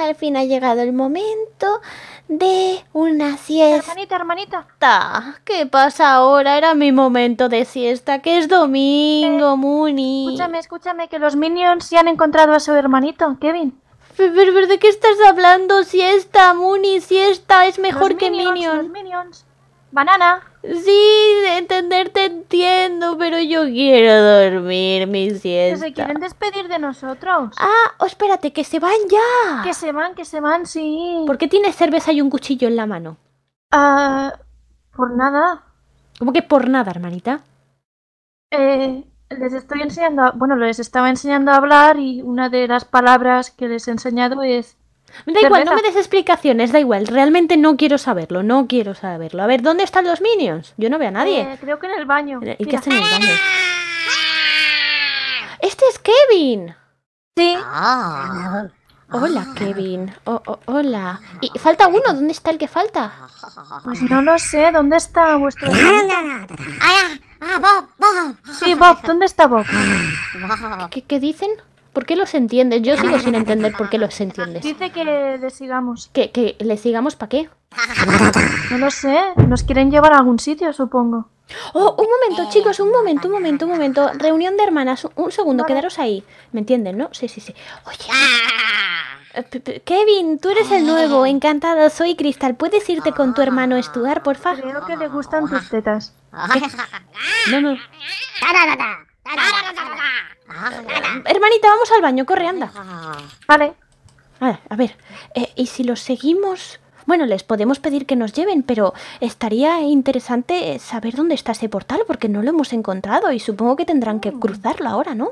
al fin ha llegado el momento de una siesta. Hermanita, hermanita. ¿Qué pasa ahora? Era mi momento de siesta, que es domingo, eh, Muni. Escúchame, escúchame, que los minions ya han encontrado a su hermanito, Kevin. Pero, de qué estás hablando? Siesta, Muni, siesta, es mejor que minions, Banana. Sí, de entenderte entiendo, pero yo quiero dormir mi siesta. se quieren despedir de nosotros. Ah, oh, espérate, que se van ya. Que se van, que se van, sí. ¿Por qué tienes cerveza y un cuchillo en la mano? Ah, por nada. ¿Cómo que por nada, hermanita? Eh, les estoy enseñando, a, bueno, les estaba enseñando a hablar y una de las palabras que les he enseñado es... Da igual, no me des explicaciones, da igual, realmente no quiero saberlo, no quiero saberlo. A ver, ¿dónde están los minions? Yo no veo a nadie. Eh, creo que en el baño. Eh, ¿Y qué Este es Kevin. Sí. Ah. Hola, Kevin. hola. Y falta uno. ¿Dónde está el que falta? Pues no lo sé. ¿Dónde está vuestro? ¡Ah, Bob! Sí, Bob, ¿dónde está Bob? ¿Qué, dicen? ¿Por qué los entiendes? Yo sigo sin entender por qué los entiendes. Dice que le sigamos. ¿Que, que le sigamos para qué? No lo sé, nos quieren llevar a algún sitio, supongo. Oh, un momento, chicos, un momento, un momento, un momento. Reunión de hermanas, un segundo, quedaros ahí. ¿Me entienden, no? Sí, sí, sí. Oye. Kevin, tú eres el nuevo. Ah. encantado soy Cristal. ¿Puedes irte con tu hermano a ah. por favor? Creo que le gustan tus tetas. Hermanita, vamos al baño, corre, anda. Vale. A, a ver, eh, ¿y si los seguimos? Bueno, les podemos pedir que nos lleven, pero estaría interesante eh, saber dónde está ese portal porque no lo hemos encontrado y supongo que tendrán que mm. cruzarlo ahora, ¿no?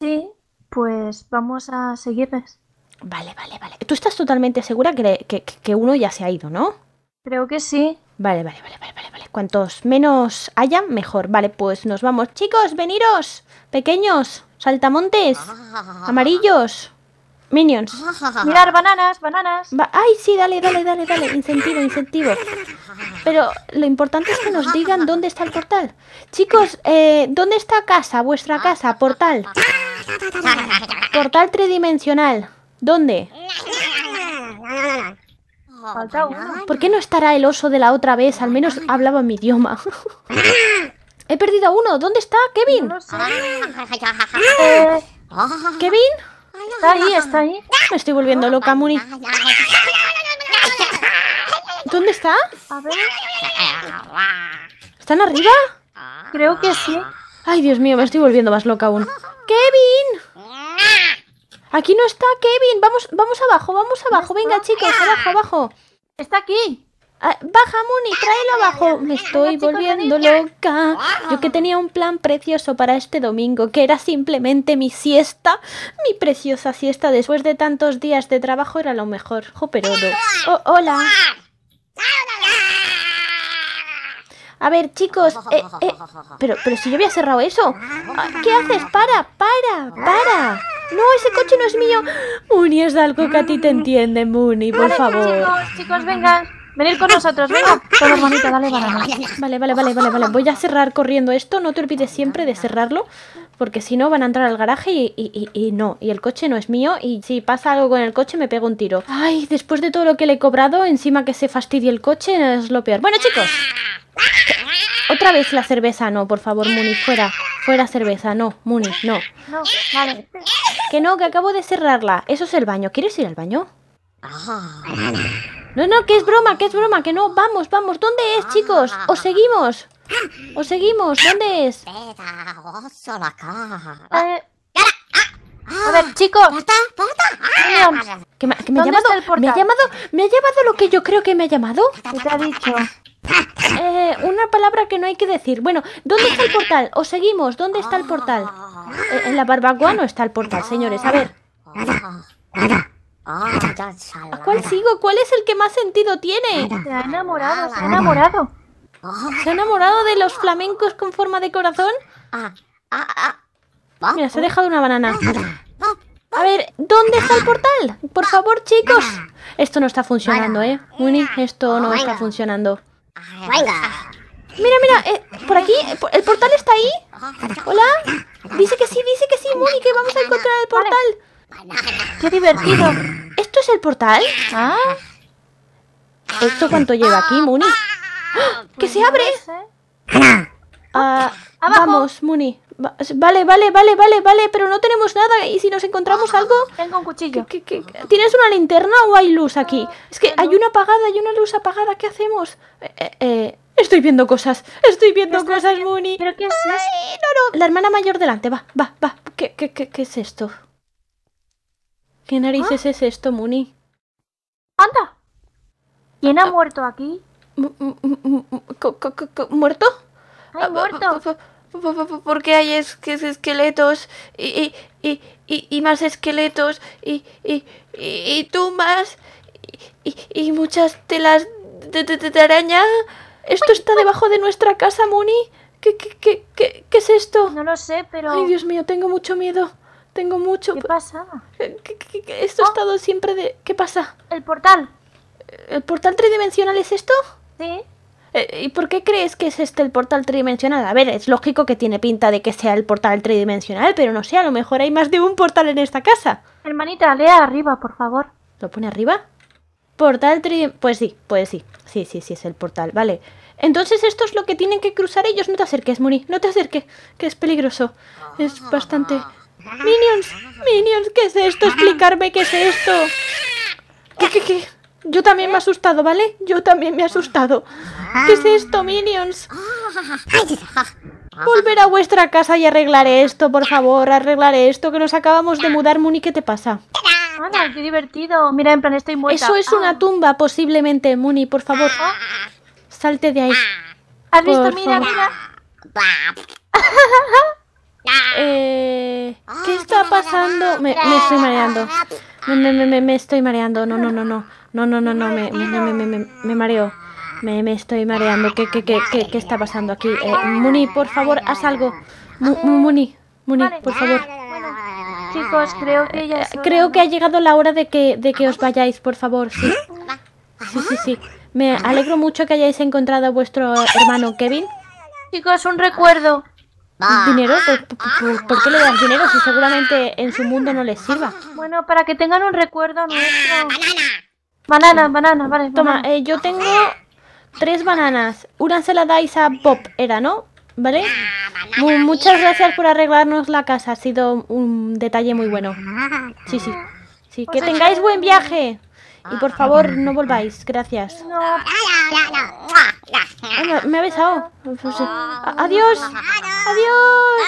Sí, pues vamos a seguirles. Vale, vale, vale. Tú estás totalmente segura que, uno ya se ha ido, ¿no? Creo que sí. Vale, vale, vale, vale, vale, Cuantos menos haya, mejor. Vale, pues nos vamos. Chicos, veniros. Pequeños, saltamontes, ah. amarillos, minions. Mirar, bananas, bananas. Ay, sí, dale, dale, dale, dale. Incentivo, incentivo. Pero lo importante es que nos digan dónde está el portal. Chicos, eh, ¿dónde está casa? Vuestra casa, portal. Portal tridimensional. ¿Dónde? ¿Por qué no estará el oso de la otra vez? Al menos hablaba mi idioma. He perdido uno. ¿Dónde está Kevin? Eh, ¿Kevin? Está ahí, está ahí. Me estoy volviendo loca, Muni. ¿Dónde está? ¿Están arriba? Creo que sí. Ay, Dios mío, me estoy volviendo más loca aún. ¡Kevin! Aquí no está Kevin. Vamos, vamos abajo, vamos abajo. Venga, chicos, abajo, abajo. Está aquí. Ah, baja, Muni, tráelo abajo. Me estoy volviendo loca. Yo que tenía un plan precioso para este domingo, que era simplemente mi siesta. Mi preciosa siesta después de tantos días de trabajo era lo mejor. Oh, hola. A ver, chicos. Eh, eh, pero, pero si yo había cerrado eso. Ah, ¿Qué haces? Para, para, para. No, ese coche no es mío. Muni, es algo que a ti te entiende, Muni, por favor. Chicos, chicos, vengan. Venid con nosotros, venga. dale, Vale, vale, vale, vale, vale. Voy a cerrar corriendo esto. No te olvides siempre de cerrarlo. Porque si no, van a entrar al garaje y, y, y, no. Y el coche no es mío. Y si pasa algo con el coche, me pego un tiro. Ay, después de todo lo que le he cobrado, encima que se fastidie el coche, es lo peor. Bueno, chicos. Otra vez la cerveza, no, por favor, Muni, fuera. Fuera cerveza, no, Muni, no. vale. Que no, que acabo de cerrarla. Eso es el baño. ¿Quieres ir al baño? Ah. No, no, que es broma, que es broma, que no. Vamos, vamos. ¿Dónde es, chicos? Os ah. seguimos. Os seguimos. ¿Dónde es? Eh, a ver, ah, chicos. ¿Qué me, me, ha llamado, me ha llamado, me ha llamado lo que yo creo que me ha llamado. ¿Qué te ha dicho? Eh, una palabra que no hay que decir. Bueno, ¿dónde está el portal? o seguimos. ¿Dónde está el portal? Eh, en la barbacoa no está el portal, señores. A ver. ¿A cuál sigo? ¿Cuál es el que más sentido tiene? Se ha enamorado, se ha enamorado. ¿Se ha enamorado de los flamencos con forma de corazón? Mira, se ha dejado una banana. A ver, ¿dónde está el portal? Por favor, chicos. Esto no está funcionando, ¿eh? Winnie, esto no está funcionando. Ah, mira, mira, eh, por aquí, eh, el portal está ahí. Hola. Dice que sí, dice que sí, Muni, que vamos a encontrar el portal. Qué divertido. ¿Esto es el portal? Ah. ¿Esto cuánto lleva aquí, Muni? ¡Ah! ¡Que se abre! Pues vamos, Muni. Vale, vale, vale, vale, vale, pero no tenemos nada. ¿Y si nos encontramos algo? Tengo un cuchillo. tienes una linterna o hay luz aquí? Es que hay una apagada, hay una luz apagada. ¿Qué hacemos? Eh, eh, eh, estoy viendo cosas. Estoy viendo cosas, Muni. ¿Pero qué es eso? La hermana mayor delante, va, va, va. ¿Qué, es esto? ¿Qué narices ¿Ah? es esto, Muni? ¡Anda! ¿Quién ha ah, ah. muerto aquí? ¿Muerto? muerto! ¿Por qué hay esqueletos y, más esqueletos y, y, tumbas y, muchas telas de, araña. ¿Esto está debajo de nuestra casa, Muni? ¿Qué, qué, qué es esto? No lo sé, pero... Ay, Dios mío, tengo mucho miedo. Tengo mucho... ¿Qué pasa? Esto ha ah. estado siempre de... ¿Qué pasa? El portal. ¿El portal tridimensional es esto? Sí. Eh, ¿Y por qué crees que es este el portal tridimensional? A ver, es lógico que tiene pinta de que sea el portal tridimensional, pero no sé, a lo mejor hay más de un portal en esta casa. Hermanita, lea arriba, por favor. ¿Lo pone arriba? Portal tridimensional. Pues sí, pues sí. Sí, sí, sí, es el portal. Vale. Entonces esto es lo que tienen que cruzar ellos. No te acerques, Muri. No te acerques, que es peligroso. Es bastante... Minions, Minions, ¿qué es esto? Explicarme qué es esto. ¿Qué, qué, qué? Yo también me he asustado, ¿vale? Yo también me he asustado. ¿Qué es esto, Minions? Volver a vuestra casa y arreglaré esto, por favor, Arreglaré esto, que nos acabamos de mudar, Muni, ¿qué te pasa? Hola, qué divertido. Mira, en plan, estoy muerta. Eso es una ah. tumba, posiblemente, Muni, por favor. Salte de ahí. ¿Has visto? mira, mira. Eh, ¿Qué está pasando? Me, me estoy mareando. Me, me, me, estoy mareando. No, no, no, no. No, no, no, no. me, me mareo. Me, estoy mareando. ¿Qué, qué, está pasando aquí? Eh, Muni, por favor, haz algo. Muni, Muni, por favor. chicos, creo que ya eh, Creo que ha llegado la hora de que, de que os vayáis, por favor. ¿Eh? Sí. sí, sí, Me alegro mucho que hayáis encontrado a vuestro hermano Kevin. Chicos, un recuerdo. ¿Dinero? ¿Por, qué le das dinero si seguramente en su mundo no les sirva? Bueno, para que tengan un recuerdo nuestro. ¡Banana! Banana, banana, vale. Toma, eh, yo tengo tres bananas, una se la dais a Bob, era, ¿no? ¿Vale? muchas gracias por arreglarnos la casa, ha sido un detalle muy bueno. Sí, sí. Sí, que tengáis buen viaje. Y por favor, no volváis, gracias. me ha besado. Pues, eh, adiós. Adiós.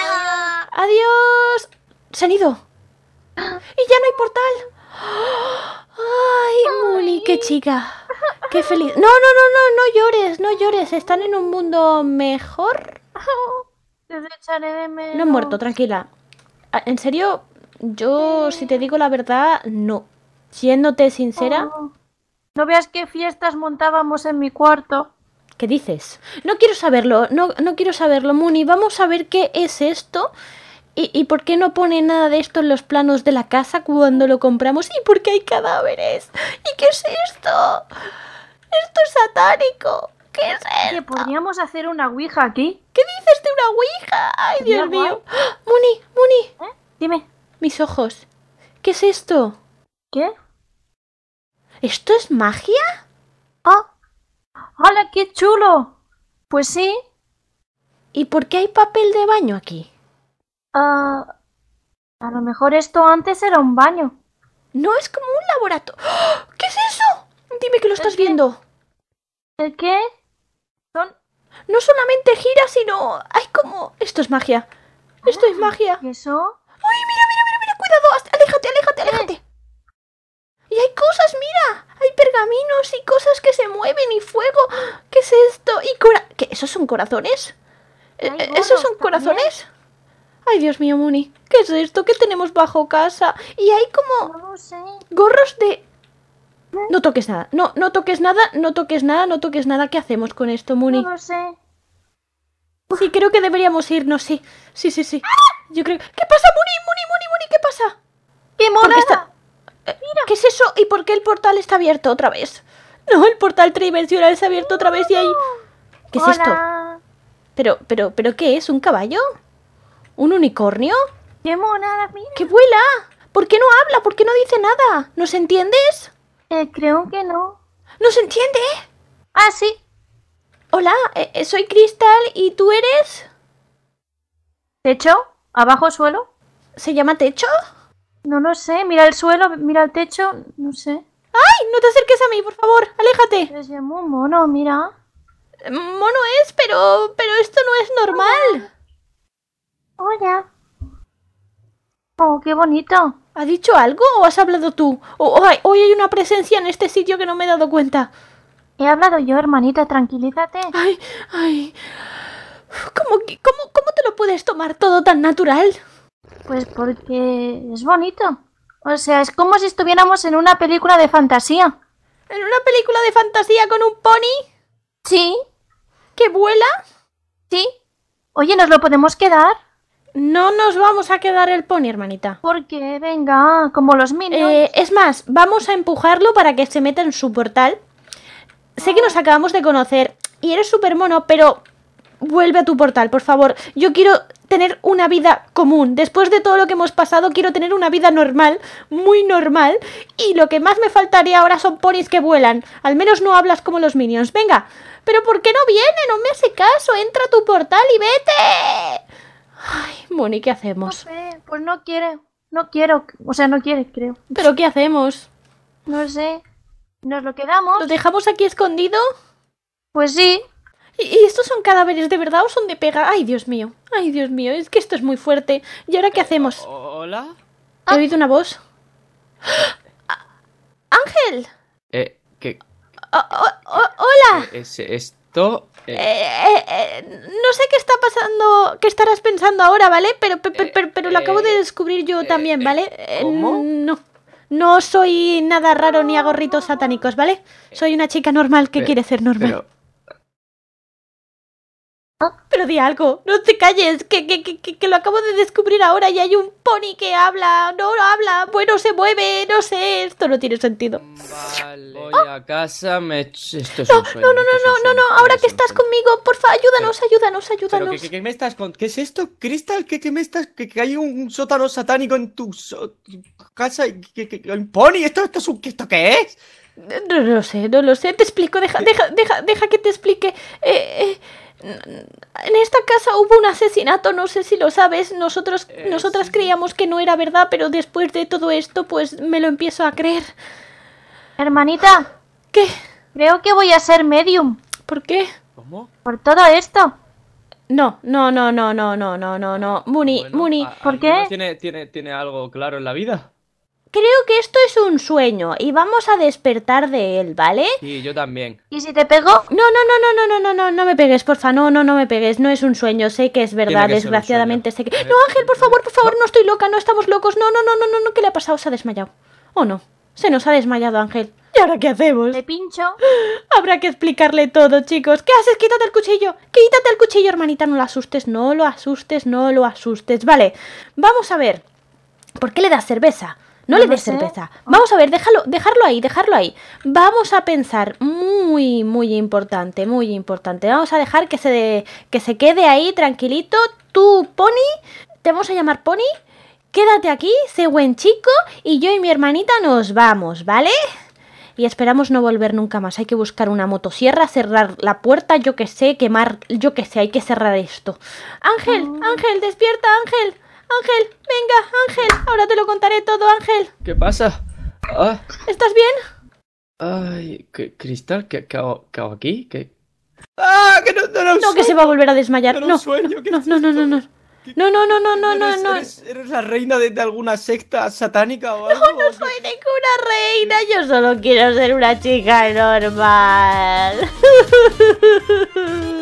Adiós. Se han ido. Y ya no hay portal. ¡Ay, Muni! qué chica! ¡Qué feliz! No, no, no, no, no llores, no llores. Están en un mundo mejor. No he muerto, tranquila. Ah, en serio, yo, si te digo la verdad, no. Siéndote sincera. Oh. No veas qué fiestas montábamos en mi cuarto. ¿Qué dices? No quiero saberlo, no, no quiero saberlo, Muni. Vamos a ver qué es esto ¿Y, por qué no pone nada de esto en los planos de la casa cuando lo compramos? ¿Y por qué hay cadáveres? ¿Y qué es esto? Esto es satánico. ¿Qué es esto? podríamos hacer una ouija aquí? ¿Qué dices de una ouija? ¡Ay, Dios mío! ¡Ah! ¡Muni! ¡Muni! ¿Eh? Dime. Mis ojos. ¿Qué es esto? ¿Qué? ¿Esto es magia? ¡Oh! ¡Ah! ¡Hola, qué chulo! Pues sí. ¿Y por qué hay papel de baño aquí? Ah, a lo mejor esto antes era un baño. No, es como un laboratorio. ¡Ah! ¿Qué es eso? Dime que lo estás viendo. ¿El qué? Son... No solamente gira, sino... Hay como... Esto es magia. Esto es ah, magia. ¿Y eso? ¡Ay, mira, mira, mira, mira! ¡Cuidado! ¡Aléjate, aléjate, aléjate! aléjate Y hay cosas, mira. Hay pergaminos y cosas que se mueven y fuego. ¿Qué es esto? Y cora... ¿Qué? ¿Esos son corazones? ¿Esos son corazones? Ay, Dios mío, Muni, ¿qué es esto? ¿Qué tenemos bajo casa? Y hay como... No sé. Gorros de... ¿Eh? No toques nada, no, no toques nada, no toques nada, no toques nada. ¿Qué hacemos con esto, Muni? No lo sé. Sí, creo que deberíamos irnos, sí. Sí, sí, sí. Yo creo... ¿Qué pasa, Muni, Muni, Muni, Muni? ¿Qué pasa? ¡Qué monada! Eh, ¿Qué es eso? ¿Y por qué el portal está abierto otra vez? No, el portal tridimensional está abierto otra vez y hay... ¿Qué es esto? ¿Pero ¿Qué es esto? Pero, pero, pero, ¿qué es? ¿Un caballo? ¿Un unicornio? ¡Qué mona ¡Mira! ¡Que vuela! ¿Por qué no habla? ¿Por qué no dice nada? ¿Nos entiendes? Eh, creo que no. ¿Nos entiende? Ah, sí. Hola, eh, eh, soy Cristal y tú eres... ¿Techo? ¿Abajo suelo? ¿Se llama techo? No lo sé, mira el suelo, mira el techo, no sé. ¡Ay! No te acerques a mí, por favor, aléjate. se mono, mira. Mono es, pero... pero esto no es normal. Hola. Oh, qué bonito. ¿Ha dicho algo o has hablado tú? hoy hay una presencia en este sitio que no me he dado cuenta. He hablado yo, hermanita, tranquilízate. Ay, ay. ¿Cómo, cómo te lo puedes tomar todo tan natural? Pues porque es bonito. O sea, es como si estuviéramos en una película de fantasía. ¿En una película de fantasía con un pony? Sí. ¿Que vuela? Sí. Oye, ¿nos lo podemos quedar? No nos vamos a quedar el pony, hermanita. Porque, venga, como los minions. Eh, es más, vamos a empujarlo para que se meta en su portal. Sé que nos ah. acabamos de conocer y eres súper mono, pero vuelve a tu portal, por favor. Yo quiero tener una vida común. Después de todo lo que hemos pasado, quiero tener una vida normal, muy normal. Y lo que más me faltaría ahora son ponis que vuelan. Al menos no hablas como los minions. Venga, pero ¿por qué no viene? No me hace caso. Entra a tu portal y vete. Ay, Moni, ¿qué hacemos? No sé, pues no quiere, no quiero, o sea, no quiere, creo. ¿Pero qué hacemos? No sé. ¿Nos lo quedamos? ¿Lo dejamos aquí escondido? Pues sí. ¿Y, estos son cadáveres de verdad o son de pega? Ay, Dios mío. Ay, Dios mío, es que esto es muy fuerte. ¿Y ahora qué eh, hacemos? ¿Hola? ¿He ah. oído una voz? ¡Ah! ¡Ángel! Eh, ¿qué? ¡Ah, ¡Hola! Eh, ¿Es, es eh, eh, eh, no sé qué está pasando, qué estarás pensando ahora, ¿vale? Pero, pero, pero, lo acabo de descubrir yo también, ¿vale? No. No soy nada raro ni hago ritos satánicos, ¿vale? Soy una chica normal que quiere ser normal. Ah, pero di algo, no te calles, que, que, que, lo acabo de descubrir ahora y hay un pony que habla, no habla, bueno, se mueve, no sé, esto no tiene sentido. Vale, voy a casa, me... Esto no, no, no, no, no, no, ahora que estás conmigo, porfa, ayúdanos, ayúdanos, ayúdanos. ¿qué, me estás con... ¿Qué es esto, Crystal? ¿Qué, me estás... Que, hay un, sótano satánico en tu casa y que, un pony? ¿Esto, esto, qué es? No lo sé, no lo sé, te explico, deja, deja, deja, deja que te explique. eh... eh en esta casa hubo un asesinato, no sé si lo sabes. Nosotros, eh, nosotras creíamos que no era verdad, pero después de todo esto, pues me lo empiezo a creer. Hermanita. ¿Qué? Creo que voy a ser medium. ¿Por qué? ¿Cómo? Por todo esto. No, no, no, no, no, no, no, no, no. Muni, Muni, ¿por qué? Tiene, tiene, tiene algo claro en la vida creo que esto es un sueño y vamos a despertar de él, ¿vale? Sí, yo también. ¿Y si te pego? No, no, no, no, no, no, no, no, no me pegues, porfa, no, no, no me pegues, no es un sueño, sé que es verdad, desgraciadamente sé que... No, Ángel, por favor, por favor, no estoy loca, no estamos locos, no, no, no, no, no, no, ¿qué le ha pasado? Se ha desmayado. ¿O no? Se nos ha desmayado Ángel. ¿Y ahora qué hacemos? Le pincho. Habrá que explicarle todo, chicos. ¿Qué haces? Quítate el cuchillo. Quítate el cuchillo, hermanita. No lo asustes, no lo asustes, no lo asustes. Vale, vamos a ver. ¿Por qué le das cerveza? No, le des cerveza. Ah. Vamos a ver, déjalo, dejarlo ahí, dejarlo ahí. Vamos a pensar muy, muy importante, muy importante. Vamos a dejar que se, que se quede ahí tranquilito. Tú, Pony, te vamos a llamar Pony. Quédate aquí, sé buen chico, y yo y mi hermanita nos vamos, ¿vale? y esperamos no volver nunca más. Hay que buscar una motosierra, cerrar la puerta, yo que sé, quemar, yo que sé, hay que cerrar esto. Ángel, ah. Ángel, despierta, Ángel. Ángel, venga, Ángel, ahora te lo contaré todo, Ángel. ¿Qué pasa? Ah. ¿Estás bien? Ay, ¿qué, Cristal, ¿qué, hago, aquí? ¿Qué? ¡Ah! ¡Que no, no, no, no que se va a volver a desmayar. No, sueño, no, no, no, no, no. No, no, no, no, no, ¿Eres, la reina de, alguna secta satánica o algo? No, no soy ninguna reina. Yo solo quiero ser una chica normal.